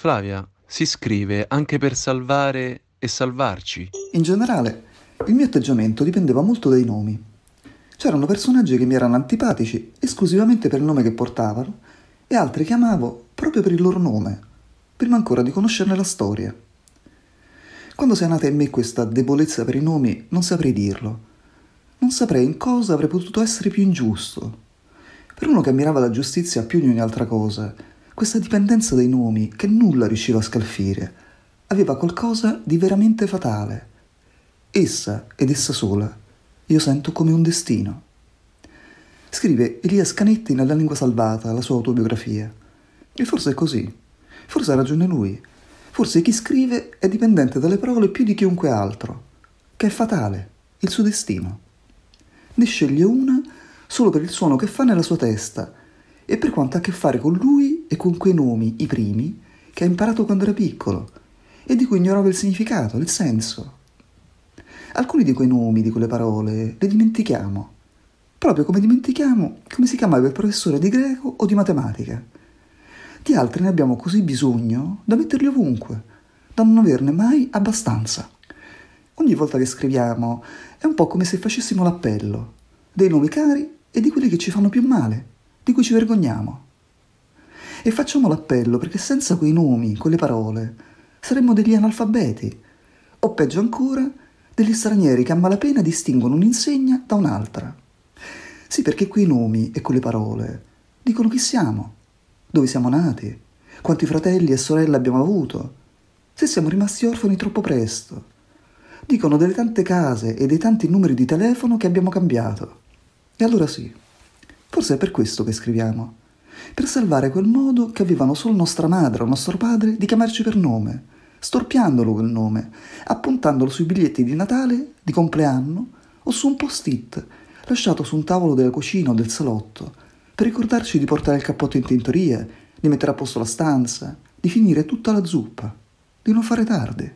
Flavia, si scrive anche per salvare e salvarci? In generale, il mio atteggiamento dipendeva molto dai nomi. C'erano personaggi che mi erano antipatici esclusivamente per il nome che portavano e altri che amavo proprio per il loro nome, prima ancora di conoscerne la storia. Quando si è nata in me questa debolezza per i nomi, non saprei dirlo. Non saprei in cosa avrei potuto essere più ingiusto. Per uno che ammirava la giustizia più di ogni altra cosa, questa dipendenza dai nomi che nulla riusciva a scalfire aveva qualcosa di veramente fatale. Essa ed essa sola io sento come un destino. Scrive Elia Scanetti nella lingua salvata la sua autobiografia. E forse è così. Forse ha ragione lui. Forse chi scrive è dipendente dalle parole più di chiunque altro, che è fatale, il suo destino. Ne sceglie una solo per il suono che fa nella sua testa e per quanto ha a che fare con lui e con quei nomi, i primi, che ha imparato quando era piccolo e di cui ignorava il significato, il senso. Alcuni di quei nomi, di quelle parole, le dimentichiamo, proprio come dimentichiamo come si chiamava il professore di greco o di matematica. Di altri ne abbiamo così bisogno da metterli ovunque, da non averne mai abbastanza. Ogni volta che scriviamo è un po' come se facessimo l'appello dei nomi cari e di quelli che ci fanno più male, di cui ci vergogniamo. E facciamo l'appello perché senza quei nomi, quelle parole, saremmo degli analfabeti. O peggio ancora, degli stranieri che a malapena distinguono un'insegna da un'altra. Sì, perché quei nomi e quelle parole dicono chi siamo, dove siamo nati, quanti fratelli e sorelle abbiamo avuto, se siamo rimasti orfani troppo presto. Dicono delle tante case e dei tanti numeri di telefono che abbiamo cambiato. E allora sì, forse è per questo che scriviamo per salvare quel modo che avevano solo nostra madre o nostro padre di chiamarci per nome, storpiandolo quel nome, appuntandolo sui biglietti di Natale, di compleanno o su un post-it lasciato su un tavolo della cucina o del salotto, per ricordarci di portare il cappotto in tintoria, di mettere a posto la stanza, di finire tutta la zuppa, di non fare tardi.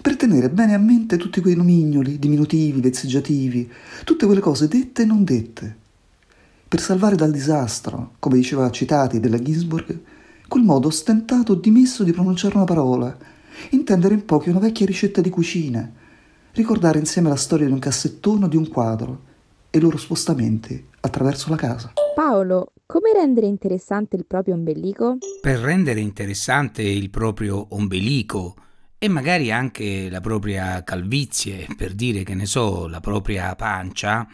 Per tenere bene a mente tutti quei nomignoli, diminutivi, vezzeggiativi, tutte quelle cose dette e non dette, per salvare dal disastro, come diceva Citati della Ginsburg, quel modo ostentato dimesso di pronunciare una parola, intendere in pochi una vecchia ricetta di cucina, ricordare insieme la storia di un cassettone o di un quadro e i loro spostamenti attraverso la casa. Paolo, come rendere interessante il proprio ombelico? Per rendere interessante il proprio ombelico e magari anche la propria calvizie, per dire che ne so, la propria pancia,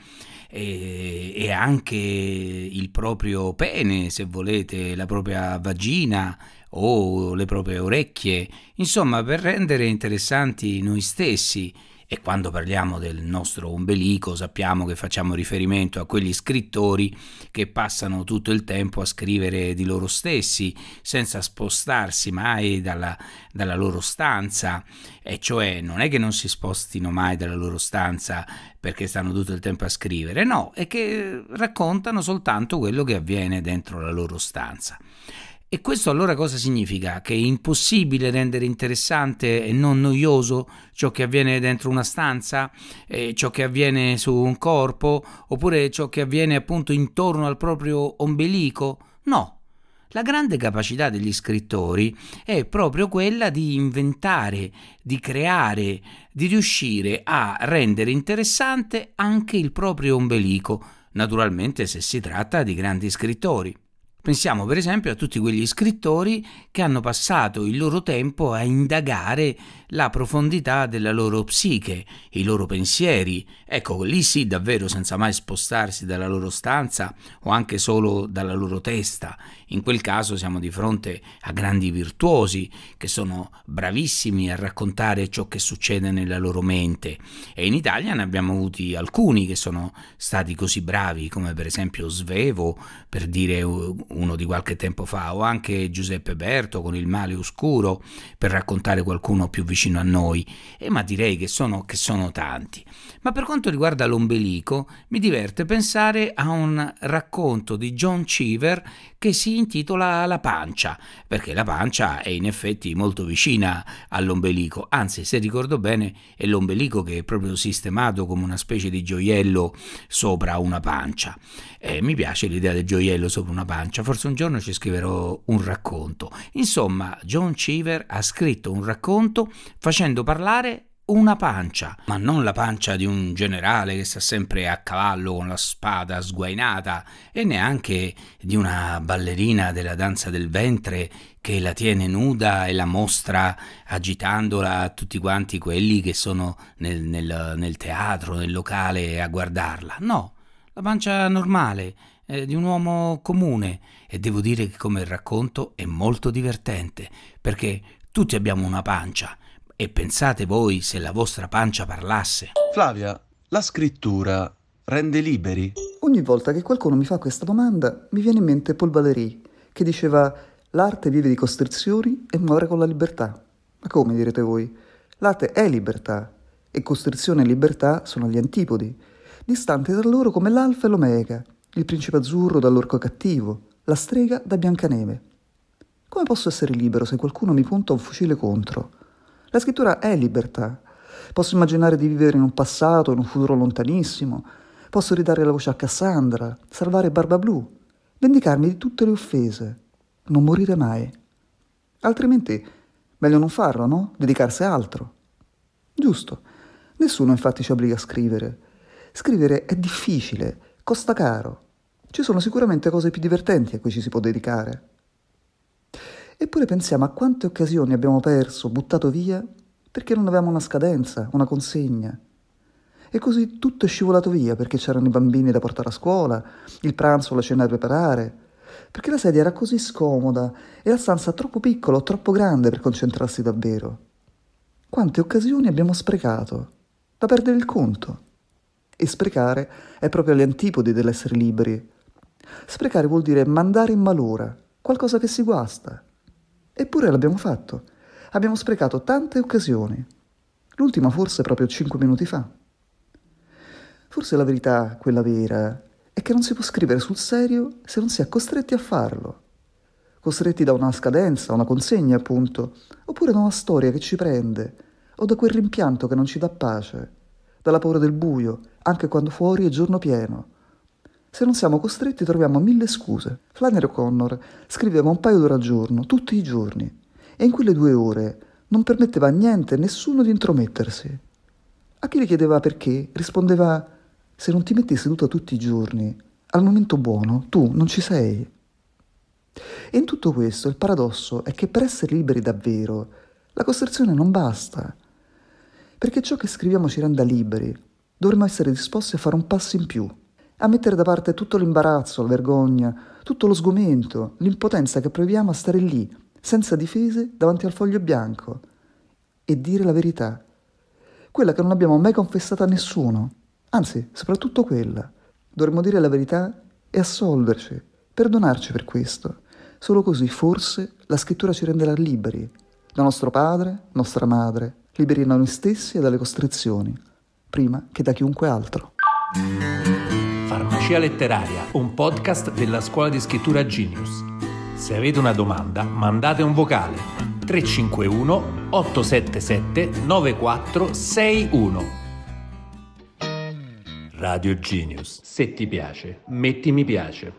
e, e anche il proprio pene, se volete, la propria vagina o le proprie orecchie, insomma per rendere interessanti noi stessi e quando parliamo del nostro ombelico sappiamo che facciamo riferimento a quegli scrittori che passano tutto il tempo a scrivere di loro stessi senza spostarsi mai dalla, dalla loro stanza e cioè non è che non si spostino mai dalla loro stanza perché stanno tutto il tempo a scrivere no è che raccontano soltanto quello che avviene dentro la loro stanza e questo allora cosa significa? Che è impossibile rendere interessante e non noioso ciò che avviene dentro una stanza, eh, ciò che avviene su un corpo, oppure ciò che avviene appunto intorno al proprio ombelico? No, la grande capacità degli scrittori è proprio quella di inventare, di creare, di riuscire a rendere interessante anche il proprio ombelico, naturalmente se si tratta di grandi scrittori. Pensiamo per esempio a tutti quegli scrittori che hanno passato il loro tempo a indagare la profondità della loro psiche, i loro pensieri. Ecco, lì sì davvero senza mai spostarsi dalla loro stanza o anche solo dalla loro testa. In quel caso siamo di fronte a grandi virtuosi che sono bravissimi a raccontare ciò che succede nella loro mente. E in Italia ne abbiamo avuti alcuni che sono stati così bravi, come per esempio Svevo, per dire uno di qualche tempo fa, o anche Giuseppe Berto con il male oscuro, per raccontare qualcuno più vicino vicino a noi, eh, ma direi che sono, che sono tanti. Ma per quanto riguarda l'ombelico, mi diverte pensare a un racconto di John Cheever che si intitola La pancia, perché la pancia è in effetti molto vicina all'ombelico, anzi se ricordo bene è l'ombelico che è proprio sistemato come una specie di gioiello sopra una pancia. E eh, mi piace l'idea del gioiello sopra una pancia, forse un giorno ci scriverò un racconto. Insomma, John Cheever ha scritto un racconto facendo parlare una pancia, ma non la pancia di un generale che sta sempre a cavallo con la spada sguainata e neanche di una ballerina della danza del ventre che la tiene nuda e la mostra agitandola a tutti quanti quelli che sono nel, nel, nel teatro, nel locale a guardarla. No, la pancia normale eh, di un uomo comune e devo dire che come racconto è molto divertente perché tutti abbiamo una pancia e pensate voi se la vostra pancia parlasse. Flavia, la scrittura rende liberi? Ogni volta che qualcuno mi fa questa domanda mi viene in mente Paul Valéry, che diceva l'arte vive di costrizioni e muore con la libertà. Ma come direte voi? L'arte è libertà e costrizione e libertà sono gli antipodi, distanti tra loro come l'alfa e l'omega, il principe azzurro dall'orco cattivo, la strega da Biancaneve. Come posso essere libero se qualcuno mi punta un fucile contro? La scrittura è libertà. Posso immaginare di vivere in un passato, in un futuro lontanissimo. Posso ridare la voce a Cassandra, salvare Barba Blu, vendicarmi di tutte le offese, non morire mai. Altrimenti, meglio non farlo, no? Dedicarsi a altro. Giusto. Nessuno infatti ci obbliga a scrivere. Scrivere è difficile, costa caro. Ci sono sicuramente cose più divertenti a cui ci si può dedicare. Eppure pensiamo a quante occasioni abbiamo perso, buttato via, perché non avevamo una scadenza, una consegna. E così tutto è scivolato via perché c'erano i bambini da portare a scuola, il pranzo, la cena da preparare, perché la sedia era così scomoda e la stanza troppo piccola o troppo grande per concentrarsi davvero. Quante occasioni abbiamo sprecato, da perdere il conto. E sprecare è proprio alle antipodi dell'essere liberi. Sprecare vuol dire mandare in malora qualcosa che si guasta, Eppure l'abbiamo fatto. Abbiamo sprecato tante occasioni. L'ultima forse proprio cinque minuti fa. Forse la verità, quella vera, è che non si può scrivere sul serio se non si è costretti a farlo. Costretti da una scadenza, una consegna, appunto, oppure da una storia che ci prende, o da quel rimpianto che non ci dà pace, dalla paura del buio, anche quando fuori è giorno pieno se non siamo costretti troviamo mille scuse. Flannery O'Connor scriveva un paio d'ore al giorno, tutti i giorni, e in quelle due ore non permetteva a niente, nessuno di intromettersi. A chi le chiedeva perché, rispondeva se non ti metti seduta tutti i giorni, al momento buono, tu non ci sei. E in tutto questo il paradosso è che per essere liberi davvero, la costrizione non basta. Perché ciò che scriviamo ci renda liberi, dovremmo essere disposti a fare un passo in più, a mettere da parte tutto l'imbarazzo, la vergogna, tutto lo sgomento, l'impotenza che proviamo a stare lì, senza difese, davanti al foglio bianco e dire la verità, quella che non abbiamo mai confessata a nessuno, anzi, soprattutto quella. Dovremmo dire la verità e assolverci, perdonarci per questo. Solo così, forse, la scrittura ci renderà liberi, da nostro padre, nostra madre, liberi da noi stessi e dalle costrizioni, prima che da chiunque altro. Farmacia Letteraria, un podcast della scuola di scrittura Genius. Se avete una domanda, mandate un vocale 351 877 9461. Radio Genius. Se ti piace, metti mi piace.